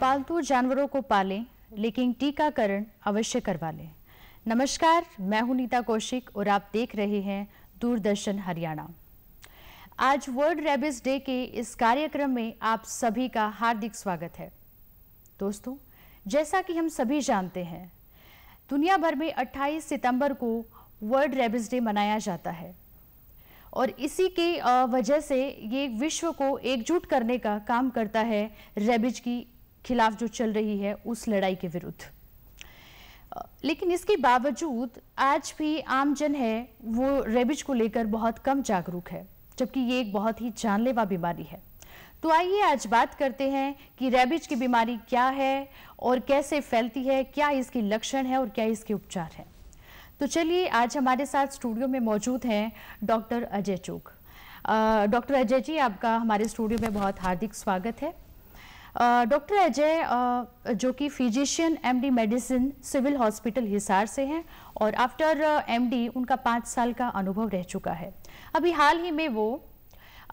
पालतू जानवरों को पालें लेकिन टीकाकरण अवश्य करवा लें नमस्कार मैं हूं नीता कौशिक और आप देख रहे हैं दूरदर्शन हरियाणा आज वर्ल्ड रेबिस डे के इस कार्यक्रम में आप सभी का हार्दिक स्वागत है दोस्तों जैसा कि हम सभी जानते हैं दुनिया भर में 28 सितंबर को वर्ल्ड रेबिस डे मनाया जाता है और इसी के वजह से ये विश्व को एकजुट करने का काम करता है रेबिज की खिलाफ जो चल रही है उस लड़ाई के विरुद्ध लेकिन इसके बावजूद आज भी आम जन है वो रेबिज को लेकर बहुत कम जागरूक है जबकि ये एक बहुत ही जानलेवा बीमारी है तो आइए आज बात करते हैं कि रेबिज की बीमारी क्या है और कैसे फैलती है क्या इसके लक्षण है और क्या इसके उपचार है तो चलिए आज हमारे साथ स्टूडियो में मौजूद हैं डॉक्टर अजय चोग डॉक्टर अजय जी आपका हमारे स्टूडियो में बहुत हार्दिक स्वागत है डॉक्टर अजय जो कि physician MD medicine civil hospital Hisar से हैं और आफ्टर एमडी उनका पाँच साल का अनुभव रह चुका है अभी हाल ही में वो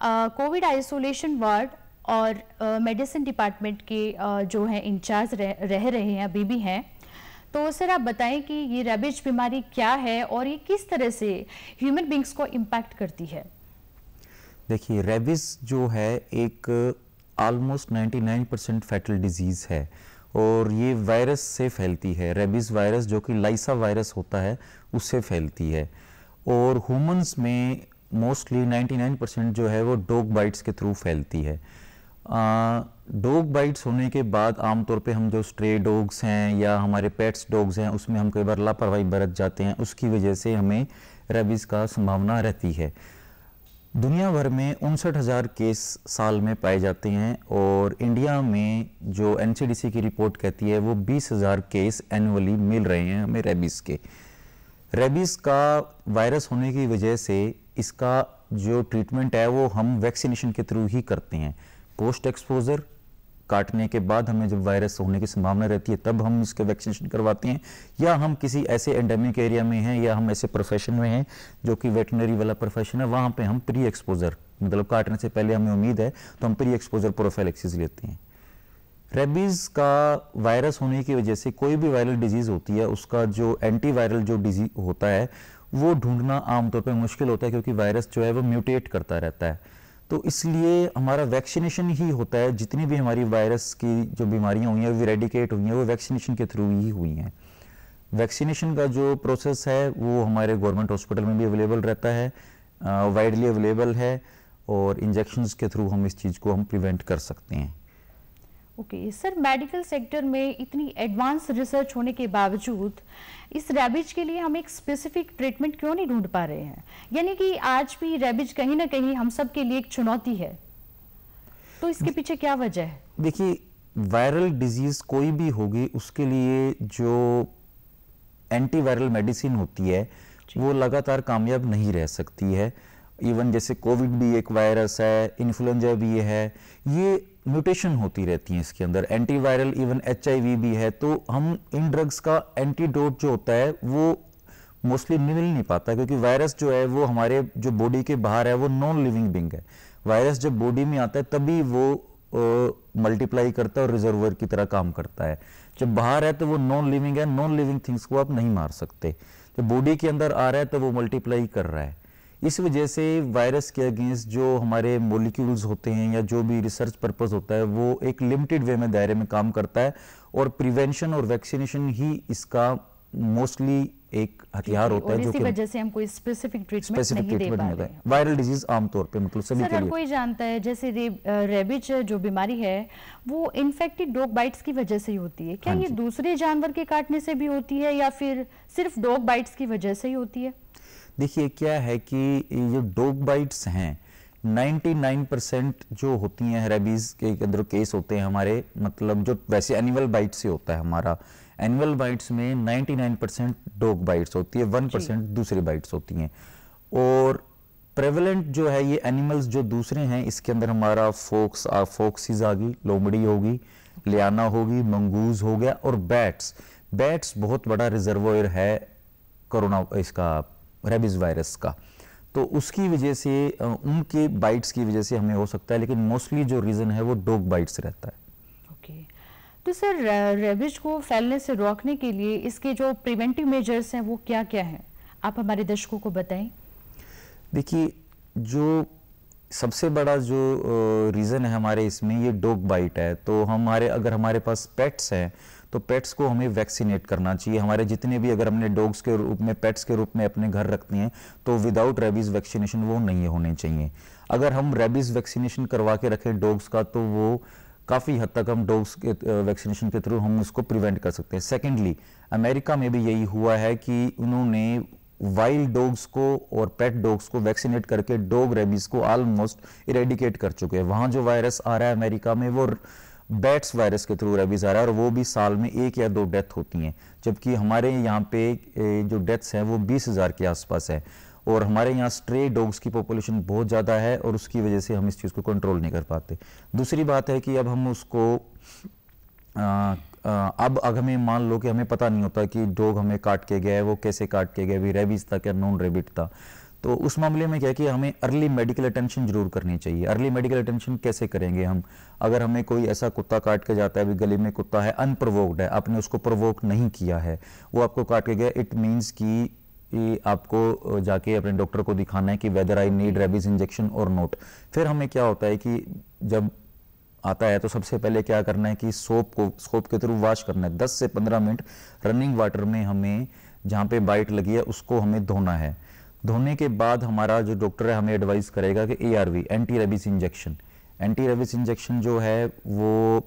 कोविड आइसोलेशन वार्ड और मेडिसिन डिपार्टमेंट के जो हैं इंचार्ज रह, रहे हैं अभी भी हैं तो सर आप बताएं कि ये रेबिज बीमारी क्या है और ये किस तरह से ह्यूमन बींग्स को इम्पैक्ट करती है देखिए रेबिज जो है एक ऑलमोस्ट 99 परसेंट फैटल डिजीज़ है और ये वायरस से फैलती है रेबीज़ वायरस जो कि लाइसा वायरस होता है उससे फैलती है और हुमन्स में मोस्टली 99 परसेंट जो है वो डॉग बाइट्स के थ्रू फैलती है डॉग बाइट्स होने के बाद आमतौर पे हम जो स्ट्रे डॉग्स हैं या हमारे पेट्स डॉग्स हैं उसमें हम कई बार लापरवाही बरत जाते हैं उसकी वजह से हमें रेबीज़ का संभावना रहती है दुनिया भर में उनसठ हज़ार केस साल में पाए जाते हैं और इंडिया में जो एन की रिपोर्ट कहती है वो बीस हज़ार केस एनुअली मिल रहे हैं हमें रेबीज़ के रेबीज़ का वायरस होने की वजह से इसका जो ट्रीटमेंट है वो हम वैक्सीनेशन के थ्रू ही करते हैं पोस्ट एक्सपोज़र काटने के बाद हमें जब वायरस होने की संभावना रहती है तब हम इसके वैक्सीनेशन करवाते हैं या हम किसी ऐसे एंडेमिक एरिया में हैं या हम ऐसे प्रोफेशन में हैं जो कि वेटनरी वाला प्रोफेशन है वहाँ पे हम प्री एक्सपोजर मतलब काटने से पहले हमें उम्मीद है तो हम प्री एक्सपोजर प्रोफेलेक्सिस लेते हैं रेबीज़ का वायरस होने की वजह से कोई भी वायरल डिजीज़ होती है उसका जो एंटी वायरल जो डिजीज होता है वो ढूंढना आमतौर पर मुश्किल होता है क्योंकि वायरस जो है वो म्यूटेट करता रहता है तो इसलिए हमारा वैक्सीनेशन ही होता है जितनी भी हमारी वायरस की जो बीमारियां हुई हैं वो रेडिकेट हुई हैं वो वैक्सीनेशन के थ्रू ही हुई हैं वैक्सीनेशन का जो प्रोसेस है वो हमारे गवर्नमेंट हॉस्पिटल में भी अवेलेबल रहता है वाइडली अवेलेबल है और इंजेक्शन्स के थ्रू हम इस चीज़ को हम प्रिवेंट कर सकते हैं okay okay, sir medical sector में इतनी एडवांस रिसर्च होने के बावजूद इस रैबिज के लिए हम एक स्पेसिफिक ट्रीटमेंट क्यों नहीं ढूंढ पा रहे हैं यानी कि आज भी रैबिज कहीं ना कहीं हम सब के लिए एक चुनौती है तो इसके पीछे क्या वजह है देखिए वायरल डिजीज कोई भी होगी उसके लिए जो एंटीवायरल मेडिसिन होती है वो लगातार कामयाब नहीं रह सकती है इवन जैसे कोविड भी एक वायरस है इन्फ्लुएंजा भी है ये म्यूटेशन होती रहती हैं इसके अंदर एंटीवायरल इवन एच भी है तो हम इन ड्रग्स का एंटीडोट जो होता है वो मोस्टली मिल नहीं पाता क्योंकि वायरस जो है वो हमारे जो बॉडी के बाहर है वो नॉन लिविंग बिंग है वायरस जब बॉडी में आता है तभी वो मल्टीप्लाई करता है और रिजर्वर की तरह काम करता है जब बाहर है तो वो नॉन लिविंग है नॉन लिविंग थिंग्स को आप नहीं मार सकते जब बॉडी के अंदर आ रहा है तो वो मल्टीप्लाई कर रहा है इस वजह से वायरस के अगेंस्ट जो हमारे मोलिक्यूल्स होते हैं या जो भी रिसर्च पर्पज़ होता है वो एक लिमिटेड वे में दायरे में काम करता है और प्रिवेंशन और वैक्सीनेशन ही इसका मोस्टली एक हथियार होता है जो कि वजह से हम कोई स्पेसिफिक ट्रीटमेंट नहीं दे पा रहे वायरल डिजीज आमतौर पे मतलब सभी के लिए कोई जानता है जैसे रेबिज जो बीमारी है वो इन्फेक्टेड डॉग बाइट्स की वजह से ही होती है क्या हाँ ये दूसरे जानवर के काटने से भी होती है या फिर सिर्फ डॉग बाइट्स की वजह से ही होती है देखिए क्या है कि जो डोग बाइट्स हैं 99 परसेंट जो होती हैं रेबीज़ के अंदर केस होते हैं हमारे मतलब जो वैसे एनिमल बाइट से होता है हमारा एनिमल बाइट्स में 99 परसेंट डॉग बाइट्स होती है 1 परसेंट दूसरी बाइट्स होती हैं और प्रेवलेंट जो है ये एनिमल्स जो दूसरे हैं इसके अंदर हमारा फोक्स आ, फोक्सिस आ गई लोमड़ी होगी लियाना होगी मंगूज हो गया और बैट्स बैट्स बहुत बड़ा रिजर्वोयर है कोरोना इसका रेबिस वायरस का तो उसकी वजह से उनके बाइट्स की वजह से हमें हो सकता है लेकिन मोस्टली जो रीज़न है वो डॉग बाइट्स रहता है तो सर रेबिज को फैलने से रोकने के लिए इसके जो प्रिवेंटिव मेजर्स हैं वो क्या क्या हैं आप हमारे दर्शकों को बताएं देखिए जो सबसे बड़ा जो रीज़न है हमारे इसमें ये डोग बाइट है तो हमारे अगर हमारे पास पेट्स हैं तो पेट्स को हमें वैक्सीनेट करना चाहिए हमारे जितने भी अगर हमने डॉग्स के रूप में पेट्स के रूप में अपने घर रखते हैं तो विदाउट रेबीज़ वैक्सीनेशन वो नहीं होने चाहिए अगर हम रेबीज़ वैक्सीनेशन करवा के रखें डॉग्स का तो वो काफ़ी हद तक हम डॉग्स के वैक्सीनेशन के थ्रू हम उसको प्रिवेंट कर सकते हैं सेकेंडली अमेरिका में भी यही हुआ है कि उन्होंने वाइल्ड डॉग्स को और पेट डॉग्स को वैक्सीनेट करके डॉग रेबीज़ को ऑलमोस्ट इरेडिकेट कर चुके हैं वहाँ जो वायरस आ रहा है अमेरिका में वो बैट्स वायरस के थ्रू रेबीज़ आ रहा है और वो भी साल में एक या दो डेथ होती हैं जबकि हमारे यहाँ पे जो डेथ्स हैं वो बीस हज़ार के आसपास है और हमारे यहाँ स्ट्रे डॉग्स की पॉपुलेशन बहुत ज़्यादा है और उसकी वजह से हम इस चीज़ को कंट्रोल नहीं कर पाते दूसरी बात है कि अब हम उसको आ, आ, अब अगर हमें मान लो कि हमें पता नहीं होता कि डॉग हमें काट के गया है वो कैसे काट के गए भी रेबिज था क्या नॉन रेबिट था तो उस मामले में क्या कि हमें अर्ली मेडिकल अटेंशन जरूर करनी चाहिए अर्ली मेडिकल अटेंशन कैसे करेंगे हम अगर हमें कोई ऐसा कुत्ता काट के जाता है अभी गले में कुत्ता है अनप्रवोक्ड है आपने उसको प्रवोक नहीं किया है वो आपको काट के गया इट मीन्स कि आपको जाके अपने डॉक्टर को दिखाना है कि whether I need rabies injection और नोट फिर हमें क्या होता है कि जब आता है तो सबसे पहले क्या करना है कि सोप को सोप के थ्रू वॉश करना है दस से पंद्रह मिनट रनिंग वाटर में हमें जहाँ पे बाइट लगी है उसको हमें धोना है धोने के बाद हमारा जो डॉक्टर है हमें एडवाइस करेगा कि A R V anti rabies injection anti rabies injection जो है वो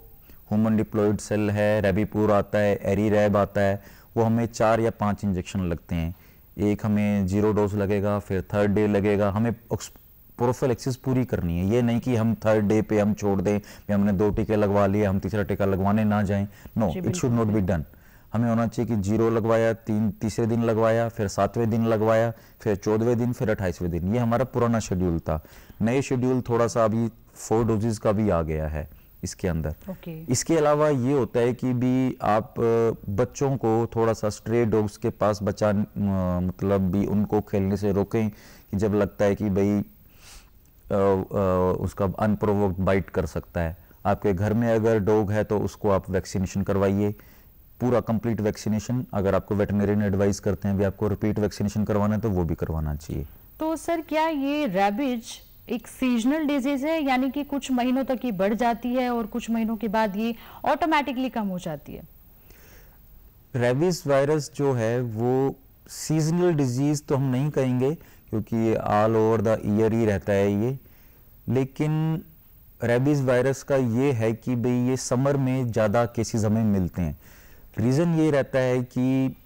ह्यूमन डिप्लॉयड सेल है रेबीपुर आता है एरी रैब आता है वो हमें चार या पाँच इंजेक्शन लगते हैं एक हमें जीरो डोज लगेगा फिर थर्ड डे लगेगा हमें एक्सिस पूरी करनी है ये नहीं कि हम थर्ड डे पे हम छोड़ दें हमने दो टीके लगवा लिए हम तीसरा टीका लगवाने ना जाएं no it should not be done हमें होना चाहिए कि जीरो लगवाया तीन तीसरे दिन लगवाया फिर सातवें दिन लगवाया फिर चौदहवें दिन फिर अट्ठाईसवें दिन ये हमारा पुराना शेड्यूल था नए शेड्यूल थोड़ा सा अभी फोर डोजेज का भी आ गया है इसके अंदर okay. इसके अलावा ये होता है कि भी आप बच्चों को थोड़ा सा स्ट्रे डॉग्स के पास बचा मतलब भी उनको खेलने से रोकें कि जब लगता है कि भाई उसका अनप्रोवोक्ड बाइट कर सकता है आपके घर में अगर डॉग है तो उसको आप वैक्सीनेशन करवाइए पूरा कंप्लीट वैक्सीनेशन अगर आपको वेटनरियन एडवाइस करते हैं भी आपको रिपीट वैक्सीनेशन करवाना है तो वो भी करवाना चाहिए तो सर क्या ये रेबिज एक सीजनल डिजीज है यानी कि कुछ महीनों तक ये बढ़ जाती है और कुछ महीनों के बाद ये ऑटोमेटिकली कम हो जाती है रेबीज वायरस जो है वो सीजनल डिजीज़ तो हम नहीं कहेंगे क्योंकि ये ऑल ओवर द ईयर ही रहता है ये लेकिन रेबिज वायरस का ये है कि भाई ये समर में ज़्यादा केसेज हमें मिलते हैं रीज़न ये रहता है कि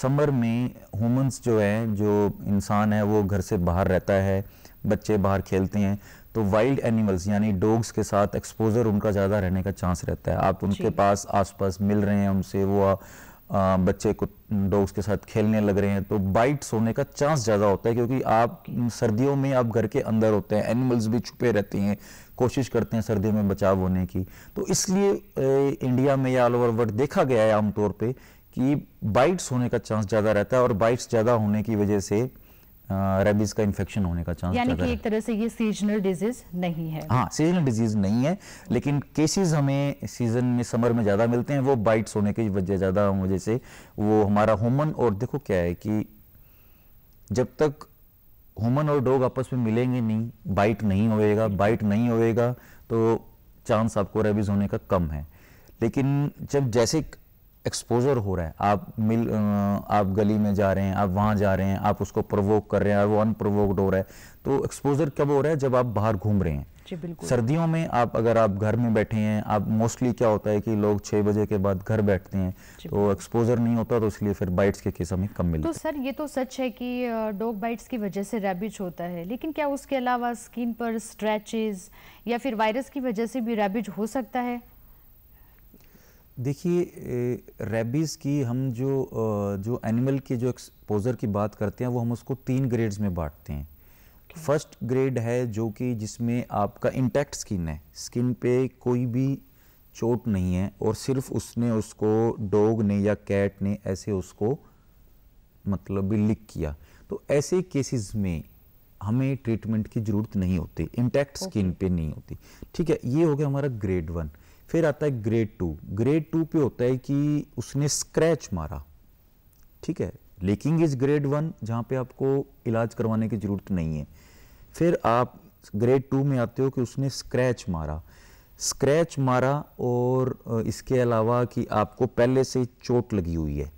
समर में ह्यूमंस जो है जो इंसान है वो घर से बाहर रहता है बच्चे बाहर खेलते हैं तो वाइल्ड एनिमल्स यानी डॉग्स के साथ एक्सपोजर उनका ज़्यादा रहने का चांस रहता है आप उनके पास आसपास मिल रहे हैं उनसे वो आ, बच्चे को डॉग्स के साथ खेलने लग रहे हैं तो बाइट्स होने का चांस ज़्यादा होता है क्योंकि आप सर्दियों में आप घर के अंदर होते हैं एनिमल्स भी छुपे रहते हैं कोशिश करते हैं सर्दियों में बचाव होने की तो इसलिए इंडिया में या ऑल ओवर वर्ल्ड देखा गया है आमतौर पर कि बाइट्स होने का चांस ज़्यादा रहता है और बाइट्स ज़्यादा होने की वजह से रेबीज का इन्फेक्शन होने का चांस यानी कि एक तरह से ये सीजनल डिजीज नहीं है हाँ सीजनल डिजीज नहीं है लेकिन केसेस हमें सीजन में समर में ज़्यादा मिलते हैं वो बाइट्स होने की वजह ज़्यादा वजह से वो हमारा होमन और देखो क्या है कि जब तक ह्यूमन और डॉग आपस में मिलेंगे नहीं बाइट नहीं होएगा बाइट नहीं होएगा तो चांस आपको रेबीज होने का कम है लेकिन जब जैसे एक्सपोजर हो रहा है आप मिल आप गली में जा रहे हैं आप वहाँ जा रहे हैं आप उसको प्रोवोक कर रहे हैं वो अनप्रोवोक्ड हो रहा है तो एक्सपोजर कब हो रहा है जब आप बाहर घूम रहे हैं सर्दियों में आप अगर आप घर में बैठे हैं आप मोस्टली क्या होता है कि लोग छह बजे के बाद घर बैठते हैं तो एक्सपोजर नहीं होता तो इसलिए फिर बाइट्स के केस हमें कम मिलते तो सर ये तो सच है कि डॉग बाइट्स की वजह से रैबिज होता है लेकिन क्या उसके अलावा स्किन पर स्ट्रेचेज या फिर वायरस की वजह से भी रैबिज हो सकता है देखिए रेबीज़ की हम जो जो एनिमल के जो एक्सपोज़र की बात करते हैं वो हम उसको तीन ग्रेड्स में बांटते हैं फर्स्ट ग्रेड है जो कि जिसमें आपका इंटैक्ट स्किन है स्किन पे कोई भी चोट नहीं है और सिर्फ उसने उसको डॉग ने या कैट ने ऐसे उसको मतलब भी लिक किया तो ऐसे केसेस में हमें ट्रीटमेंट की ज़रूरत नहीं होती इंटैक्ट स्किन पे नहीं होती ठीक है ये हो गया हमारा ग्रेड वन फिर आता है ग्रेड टू ग्रेड टू पे होता है कि उसने स्क्रैच मारा ठीक है लेकिन इज ग्रेड वन जहाँ पे आपको इलाज करवाने की ज़रूरत नहीं है फिर आप ग्रेड टू में आते हो कि उसने स्क्रैच मारा स्क्रैच मारा और इसके अलावा कि आपको पहले से चोट लगी हुई है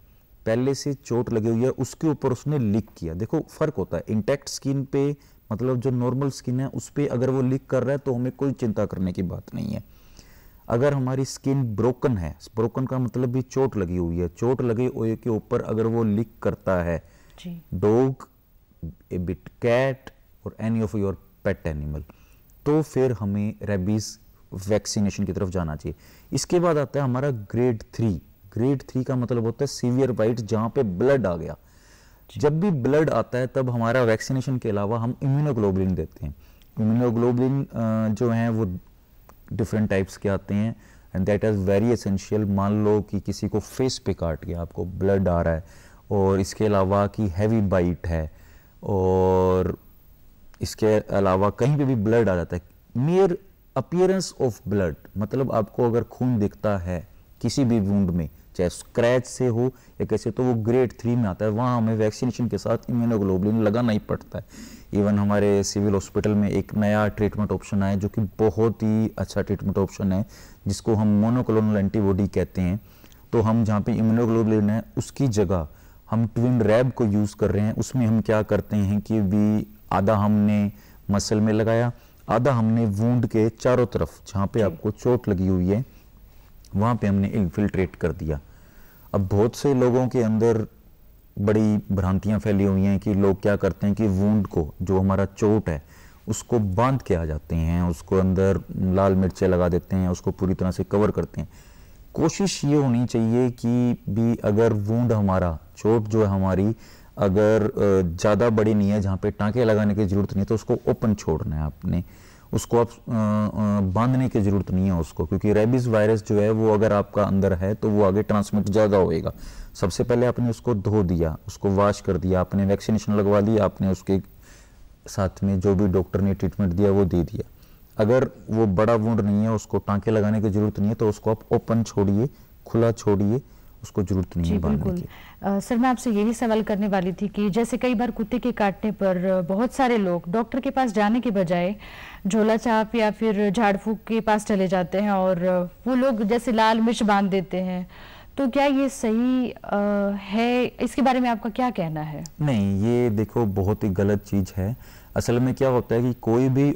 पहले से चोट लगी हुई है उसके ऊपर उसने लिक किया देखो फ़र्क होता है इंटैक्ट स्किन पे मतलब जो नॉर्मल स्किन है उस पर अगर वो लिक कर रहा है तो हमें कोई चिंता करने की बात नहीं है अगर हमारी स्किन ब्रोकन है ब्रोकन का मतलब भी चोट लगी हुई है चोट लगे हुए के ऊपर अगर वो लिक करता है डोग ए बिट कैट और any of your pet animal तो फिर हमें रेबीज वैक्सीनेशन की तरफ जाना चाहिए इसके बाद आता है हमारा ग्रेड थ्री ग्रेड थ्री का मतलब होता है सीवियर बाइट जहाँ पे ब्लड आ गया जब भी ब्लड आता है तब हमारा वैक्सीनेशन के अलावा हम इम्यूनोग्लोबलिन देते हैं इम्यूनोग्लोबलिन जो है वो डिफरेंट टाइप्स के आते हैं and that is very essential मान लो कि किसी को फेस पे काट गया आपको ब्लड आ रहा है और इसके अलावा कि हैवी बाइट है और इसके अलावा कहीं पे भी ब्लड आ जाता है मेयर अपियरेंस ऑफ ब्लड मतलब आपको अगर खून दिखता है किसी भी वूंड में चाहे स्क्रैच से हो या कैसे तो वो ग्रेड थ्री में आता है वहाँ हमें वैक्सीनेशन के साथ इम्यूनोग्लोबलिन लगाना ही पड़ता है इवन हमारे सिविल हॉस्पिटल में एक नया ट्रीटमेंट ऑप्शन आया जो कि बहुत ही अच्छा ट्रीटमेंट ऑप्शन है जिसको हम मोनोक्लोनल एंटीबॉडी कहते हैं तो हम जहाँ पे इम्यूनोग्लोबुलिन है उसकी जगह हम ट्विन रैब को यूज़ कर रहे हैं उसमें हम क्या करते हैं कि वी आधा हमने मसल में लगाया आधा हमने वूंड के चारों तरफ जहाँ पे आपको चोट लगी हुई है वहाँ पे हमने इन्फिल्ट्रेट कर दिया अब बहुत से लोगों के अंदर बड़ी भ्रांतियाँ फैली हुई हैं कि लोग क्या करते हैं कि वूंड को जो हमारा चोट है उसको बांध के आ जाते हैं उसको अंदर लाल मिर्चें लगा देते हैं उसको पूरी तरह से कवर करते हैं कोशिश ये होनी चाहिए कि भी अगर वूंड हमारा चोट जो है हमारी अगर ज़्यादा बड़ी नहीं है जहाँ पे टाँके लगाने की ज़रूरत नहीं है तो उसको ओपन छोड़ना है आपने उसको आप बांधने की ज़रूरत नहीं है उसको क्योंकि रेबिस वायरस जो है वो अगर आपका अंदर है तो वो आगे ट्रांसमिट ज़्यादा होएगा सबसे पहले आपने उसको धो दिया उसको वॉश कर दिया आपने वैक्सीनेशन लगवा दी आपने उसके साथ में जो भी डॉक्टर ने ट्रीटमेंट दिया वो दे दिया अगर वो बड़ा वुंड नहीं है उसको टाँके लगाने की ज़रूरत नहीं है तो उसको आप ओपन छोड़िए खुला छोड़िए उसको जरूरत नहीं है बांधने की सर मैं आपसे ये भी सवाल करने वाली थी कि जैसे कई बार कुत्ते के काटने पर बहुत सारे लोग डॉक्टर के पास जाने के बजाय झोला छाप या फिर झाड़ के पास चले जाते हैं और वो लोग जैसे लाल मिर्च बांध देते हैं तो क्या ये सही आ, है इसके बारे में आपका क्या कहना है नहीं ये देखो बहुत ही गलत चीज़ है असल में क्या होता है कि कोई भी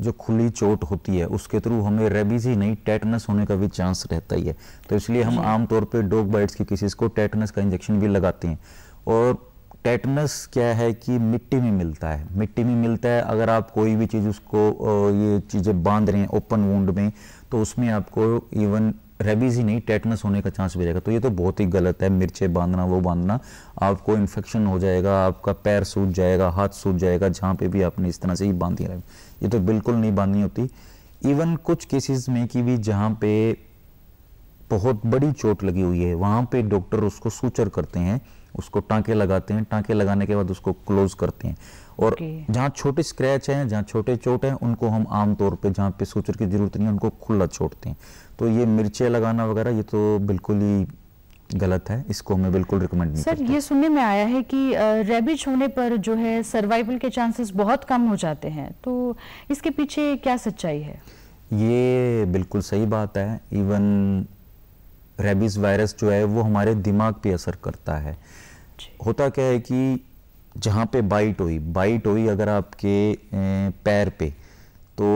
जो खुली चोट होती है उसके थ्रू हमें रेबीज ही नहीं टेटनस होने का भी चांस रहता ही है तो इसलिए हम आमतौर पर डोग बाइट्स की किसी को टेटनस का इंजेक्शन भी लगाते हैं और टेटनस क्या है कि मिट्टी में मिलता है मिट्टी में मिलता है अगर आप कोई भी चीज़ उसको ये चीज़ें बांध रहे हैं ओपन वूंड में तो उसमें आपको इवन रेबीज़ ही नहीं टेटनस होने का चांस भी रहेगा तो ये तो बहुत ही गलत है मिर्चें बांधना वो बांधना आपको इन्फेक्शन हो जाएगा आपका पैर सूज जाएगा हाथ सूज जाएगा जहाँ पे भी आपने इस तरह से ही बांधी रहे ये तो बिल्कुल नहीं बांधनी होती इवन कुछ केसेस में कि भी जहाँ पे बहुत बड़ी चोट लगी हुई है वहाँ पे डॉक्टर उसको सूचर करते हैं उसको टांके लगाते हैं टांके लगाने के बाद उसको क्लोज करते हैं और जहाँ छोटे स्क्रैच हैं जहाँ छोटे चोट हैं उनको हम आमतौर पे जहाँ पे सूचर की ज़रूरत नहीं है उनको खुला छोड़ते हैं तो ये मिर्चे लगाना वगैरह ये तो बिल्कुल ही गलत है इसको हमें बिल्कुल रिकमेंड नहीं सर ये सुनने में आया है कि रेबिज होने पर जो है सर्वाइवल के चांसेस बहुत कम हो जाते हैं तो इसके पीछे क्या सच्चाई है ये बिल्कुल सही बात है इवन रेबिज वायरस जो है वो हमारे दिमाग पे असर करता है होता क्या है कि जहाँ पे बाइट हुई बाइट हुई अगर आपके पैर पे तो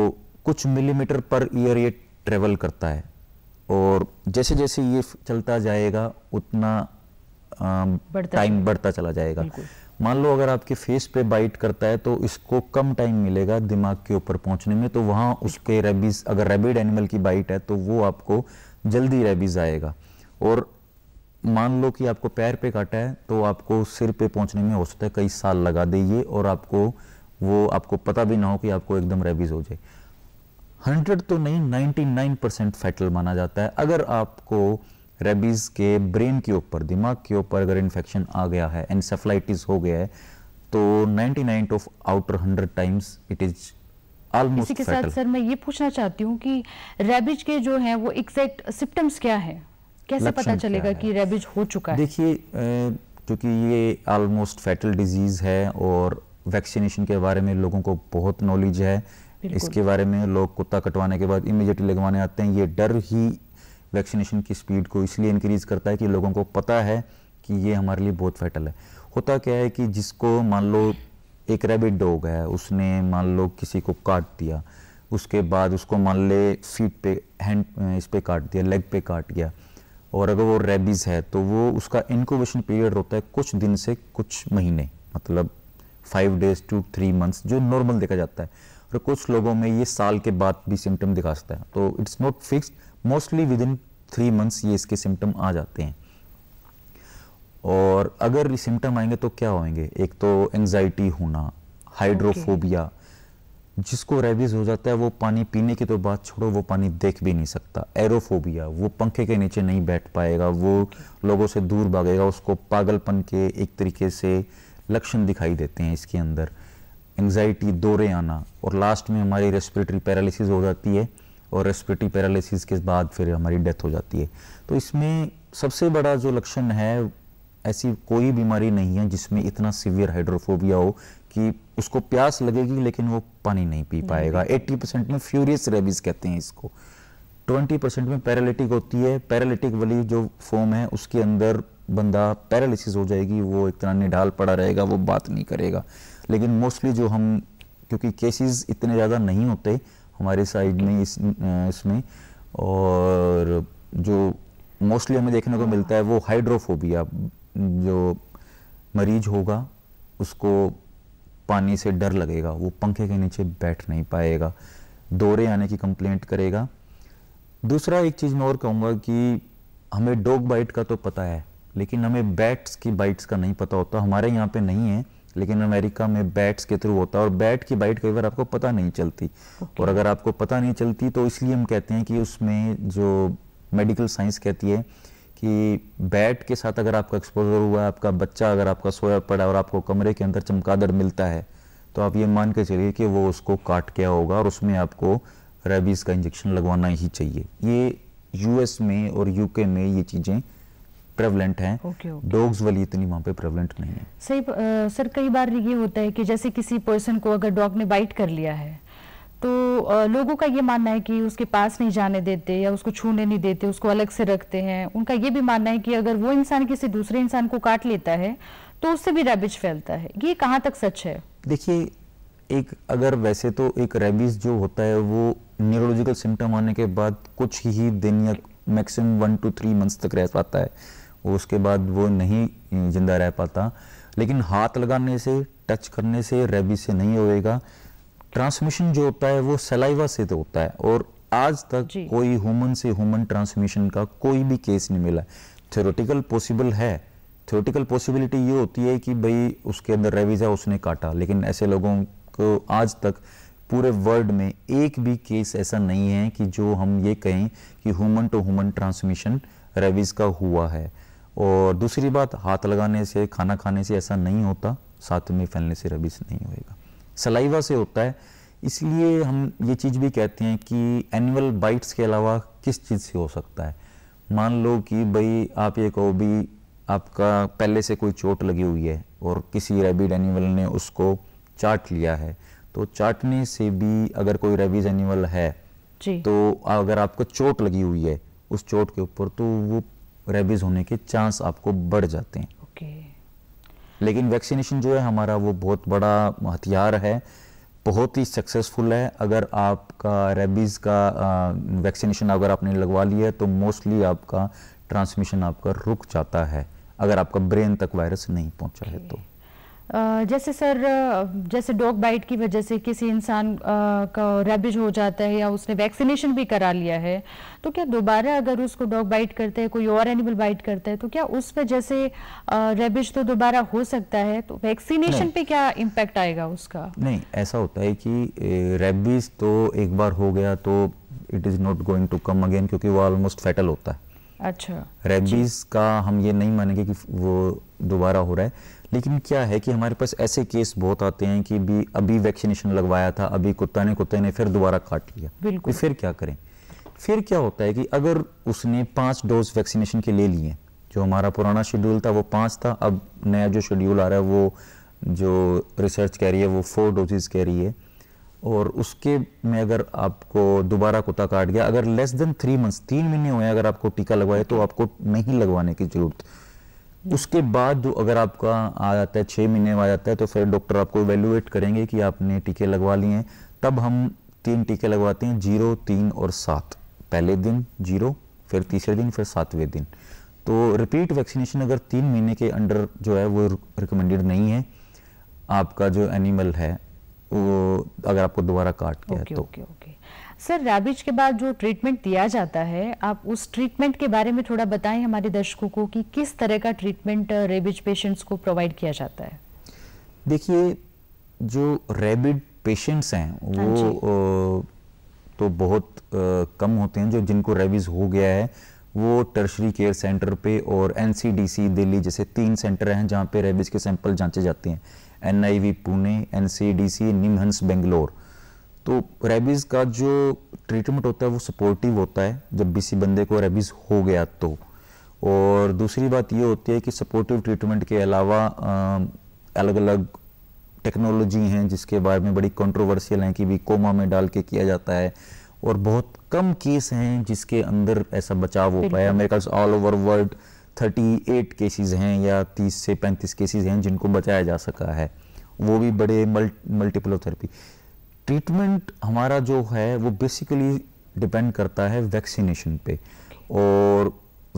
कुछ मिलीमीटर पर ईयर ये ट्रेवल करता है और जैसे जैसे ये चलता जाएगा उतना टाइम बढ़ता चला जाएगा मान लो अगर आपके फेस पे बाइट करता है तो इसको कम टाइम मिलेगा दिमाग के ऊपर पहुंचने में तो वहाँ उसके रेबीज अगर रेबिड एनिमल की बाइट है तो वो आपको जल्दी रेबीज आएगा और मान लो कि आपको पैर पे काटा है तो आपको सिर पे पहुंचने में हो सकता है कई साल लगा ये और आपको वो आपको पता भी ना हो कि आपको एकदम रेबीज़ हो जाए हंड्रेड तो नहीं नाइन्टी नाइन परसेंट फैटल माना जाता है अगर आपको रेबीज़ के ब्रेन के ऊपर दिमाग के ऊपर अगर इन्फेक्शन आ गया है एनसेफ्लाइटिस हो गया है तो nine of outer hundred times it is almost इसी के fatal. साथ सर मैं ये पूछना चाहती हूँ कि रेबिज के जो है वो एग्जैक्ट सिम्टम्स क्या है कैसे पता चलेगा कि रेबिज हो चुका है देखिए क्योंकि ये ऑलमोस्ट फैटल डिजीज़ है और वैक्सीनेशन के बारे में लोगों को बहुत नॉलेज है इसके बारे में लोग कुत्ता कटवाने के बाद इमिजिएटली लगवाने आते हैं ये डर ही वैक्सीनेशन की स्पीड को इसलिए इंक्रीज़ करता है कि लोगों को पता है कि ये हमारे लिए बहुत फैटल है होता क्या है कि जिसको मान लो एक रैबिट डॉग है उसने मान लो किसी को काट दिया उसके बाद उसको मान ले फीट पे हैंड इस पर काट दिया लेग पे काट गया और अगर वो रेबीज़ है तो वो उसका इनक्यूबेशन पीरियड होता है कुछ दिन से कुछ महीने मतलब five days to three months जो नॉर्मल देखा जाता है और कुछ लोगों में ये साल के बाद भी सिम्टम दिखा सकता है तो it's not fixed mostly within three months ये इसके सिम्टम आ जाते हैं और अगर सिम्टम आएंगे तो क्या होंगे एक तो एंग्जाइटी होना हाइड्रोफोबिया okay. जिसको रेबीज हो जाता है वो पानी पीने की तो बात छोड़ो वो पानी देख भी नहीं सकता एरोफोबिया वो पंखे के नीचे नहीं बैठ पाएगा वो लोगों से दूर भागेगा उसको पागलपन के एक तरीके से लक्षण दिखाई देते हैं इसके अंदर एंग्जाइटी दौरे आना और लास्ट में हमारी रेस्पिरेटरी पैरालिसिस हो जाती है और रेस्पिरेटरी पैरालिसिस के बाद फिर हमारी डेथ हो जाती है तो इसमें सबसे बड़ा जो लक्षण है ऐसी कोई बीमारी नहीं है जिसमें इतना सीवियर हाइड्रोफोबिया हो कि उसको प्यास लगेगी लेकिन वो पानी नहीं पी पाएगा 80 परसेंट में फ्यूरियस रेबीज कहते हैं इसको 20 परसेंट में पैरालिटिक होती है पैरालिटिक वाली जो फॉर्म है उसके अंदर बंदा पैरालिसिस हो जाएगी वो एक तरह निढाल पड़ा रहेगा वो बात नहीं करेगा लेकिन मोस्टली जो हम क्योंकि केसेस इतने ज़्यादा नहीं होते हमारे साइड में इस इसमें और जो मोस्टली हमें देखने को मिलता है वो हाइड्रोफोबिया जो मरीज होगा उसको पानी से डर लगेगा वो पंखे के नीचे बैठ नहीं पाएगा दौरे आने की कंप्लेंट करेगा दूसरा एक चीज़ मैं और कहूँगा कि हमें डॉग बाइट का तो पता है लेकिन हमें बैट्स की बाइट्स का नहीं पता होता हमारे यहाँ पे नहीं है लेकिन अमेरिका में बैट्स के थ्रू होता है और बैट की बाइट कई बार आपको पता नहीं चलती okay. और अगर आपको पता नहीं चलती तो इसलिए हम कहते हैं कि उसमें जो मेडिकल साइंस कहती है कि बैट के साथ अगर आपका एक्सपोजर हुआ है आपका बच्चा अगर आपका सोया पड़ा और आपको कमरे के अंदर चमकादड़ मिलता है तो आप ये मान के चलिए कि वो उसको काट गया होगा और उसमें आपको रेबीज़ का इंजेक्शन लगवाना ही चाहिए ये यूएस में और यूके में ये चीज़ें प्रेवलेंट हैं डॉग्स वाली इतनी वहाँ पे प्रेवलेंट नहीं है सही सर कई बार ये होता है कि जैसे किसी पर्सन को अगर डॉग ने बाइट कर लिया है तो लोगों का ये मानना है कि उसके पास नहीं जाने देते या उसको छूने नहीं देते उसको अलग से रखते हैं उनका ये भी मानना है कि अगर वो इंसान किसी दूसरे इंसान को काट लेता है तो उससे भी रेबिज फैलता है ये कहाँ तक सच है देखिए एक अगर वैसे तो एक रेबिज जो होता है वो न्यूरोलॉजिकल सिम्टम आने के बाद कुछ ही दिन या maximum one two three months तक रह पाता है उसके बाद वो नहीं जिंदा रह पाता लेकिन हाथ लगाने से टच करने से रेबिज से नहीं होएगा ट्रांसमिशन जो होता है वो सलाइवा से तो होता है और आज तक कोई ह्यूमन से ह्यूमन ट्रांसमिशन का कोई भी केस नहीं मिला थ्योरेटिकल पॉसिबल है थ्योरेटिकल पॉसिबिलिटी ये होती है कि भाई उसके अंदर रेविज है उसने काटा लेकिन ऐसे लोगों को आज तक पूरे वर्ल्ड में एक भी केस ऐसा नहीं है कि जो हम ये कहें कि human to human transmission rabies का हुआ है और दूसरी बात हाथ लगाने से खाना खाने से ऐसा नहीं होता साथ में फैलने से रेविज नहीं होएगा सलाइवा से होता है इसलिए हम ये चीज़ भी कहते हैं कि एनिमल बाइट्स के अलावा किस चीज़ से हो सकता है मान लो कि भाई आप ये कहो भी आपका पहले से कोई चोट लगी हुई है और किसी रेबिड एनिमल ने उसको चाट लिया है तो चाटने से भी अगर कोई रेबिज एनिमल है जी। तो अगर आपको चोट लगी हुई है उस चोट के ऊपर तो वो रेबिज होने के चांस आपको बढ़ जाते हैं ओके। लेकिन वैक्सीनेशन जो है हमारा वो बहुत बड़ा हथियार है बहुत ही सक्सेसफुल है अगर आपका रेबीज़ का वैक्सीनेशन अगर आपने लगवा लिया है तो मोस्टली आपका ट्रांसमिशन आपका रुक जाता है अगर आपका ब्रेन तक वायरस नहीं पहुंचा है तो जैसे सर जैसे डॉग बाइट की वजह से किसी इंसान का रेबिज हो जाता है या उसने वैक्सीनेशन भी करा लिया है तो क्या दोबारा अगर उसको डॉग बाइट करते हैं कोई और एनिमल बाइट करता है तो क्या उस पर जैसे रेबिज तो दोबारा हो सकता है तो वैक्सीनेशन पे क्या इम्पेक्ट आएगा उसका नहीं ऐसा होता है कि रेबिज तो एक बार हो गया तो it is not going to come again क्योंकि वो ऑलमोस्ट फेटल होता है अच्छा रेबीज का हम ये नहीं मानेंगे कि वो दोबारा हो रहा है लेकिन क्या है कि हमारे पास ऐसे केस बहुत आते हैं कि भी अभी वैक्सीनेशन लगवाया था अभी कुत्ता ने कुत्ते ने फिर दोबारा काट लिया तो बिल्कुल फिर क्या करें फिर क्या होता है कि अगर उसने पाँच डोज वैक्सीनेशन के ले लिए जो हमारा पुराना शेड्यूल था वो पाँच था अब नया जो शेड्यूल आ रहा है वो जो रिसर्च कह रही है वो फोर डोजेज कह रही है और उसके में अगर आपको दोबारा कुत्ता काट गया अगर लेस देन थ्री मंथ्स तीन महीने हुए अगर आपको टीका लगवाए तो आपको नहीं लगवाने की ज़रूरत उसके बाद अगर आपका आ जाता है छः महीने में आ जाता है तो फिर डॉक्टर आपको वैल्यूएट करेंगे कि आपने टीके लगवा लिए हैं तब हम तीन टीके लगवाते हैं जीरो तीन और सात पहले दिन जीरो फिर तीसरे दिन फिर सातवें दिन तो रिपीट वैक्सीनेशन अगर तीन महीने के अंडर जो है वो रिकमेंडेड नहीं है आपका जो एनिमल है वो अगर आपको दोबारा काट गया okay, तो okay, okay. सर रैबिज के बाद जो ट्रीटमेंट दिया जाता है आप उस ट्रीटमेंट के बारे में थोड़ा बताएं हमारे दर्शकों को कि किस तरह का ट्रीटमेंट रेबिज पेशेंट्स को प्रोवाइड किया जाता है देखिए जो रेबिड पेशेंट्स हैं हाँ वो uh, तो बहुत uh, कम होते हैं जो जिनको रेबिज हो गया है वो टर्शरी केयर सेंटर पे और एनसीडीसी दिल्ली जैसे तीन सेंटर हैं जहाँ पे रेबिज के सैंपल जांचे जाते हैं NIV Pune NCDC NIMHANS Bangalore तो रेबीज़ का जो ट्रीटमेंट होता है वो सपोर्टिव होता है जब किसी बंदे को रेबीज़ हो गया तो और दूसरी बात ये होती है कि सपोर्टिव ट्रीटमेंट के अलावा अलग अलग टेक्नोलॉजी हैं जिसके बारे में बड़ी कंट्रोवर्शियल हैं कि भी कोमा में डाल के किया जाता है और बहुत कम केस हैं जिसके अंदर ऐसा बचाव हो पाया मेरे ख्याल से ऑल ओवर वर्ल्ड 38 केसेस हैं या 30 से 35 केसेस हैं जिनको बचाया जा सका है वो भी बड़े मल्ट मल्टीपलोथेरेपी ट्रीटमेंट हमारा जो है वो बेसिकली डिपेंड करता है वैक्सीनेशन पे और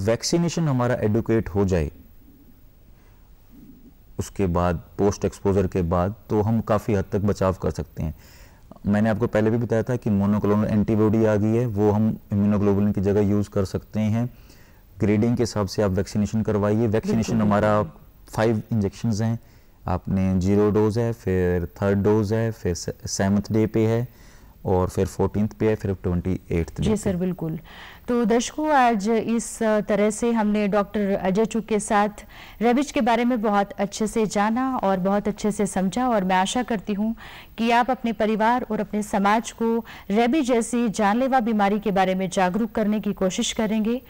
वैक्सीनेशन हमारा एडुकेट हो जाए उसके बाद पोस्ट एक्सपोजर के बाद तो हम काफ़ी हद तक बचाव कर सकते हैं मैंने आपको पहले भी बताया था कि मोनोक्लोनल एंटीबॉडी आ गई है वो हम इम्यूनोग्लोबुलिन की जगह यूज़ कर सकते हैं ग्रेडिंग के हिसाब से आप वैक्सीनेशन करवाइए वैक्सीनेशन हमारा फाइव इंजेक्शन हैं आपने जीरो डोज है फिर थर्ड डोज है फिर सेवन्थ डे पे है और फिर फोर्टीन पे फिर ट्वेंटी एट जी सर बिल्कुल तो दर्शकों आज इस तरह से हमने डॉक्टर अजय चुक के साथ रेबिज के बारे में बहुत अच्छे से जाना और बहुत अच्छे से समझा और मैं आशा करती हूँ कि आप अपने परिवार और अपने समाज को रेबी जैसी जानलेवा बीमारी के बारे में जागरूक करने की कोशिश करेंगे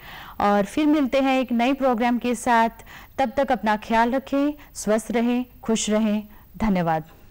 और फिर मिलते हैं एक नए प्रोग्राम के साथ तब तक अपना ख्याल रखें स्वस्थ रहें खुश रहें धन्यवाद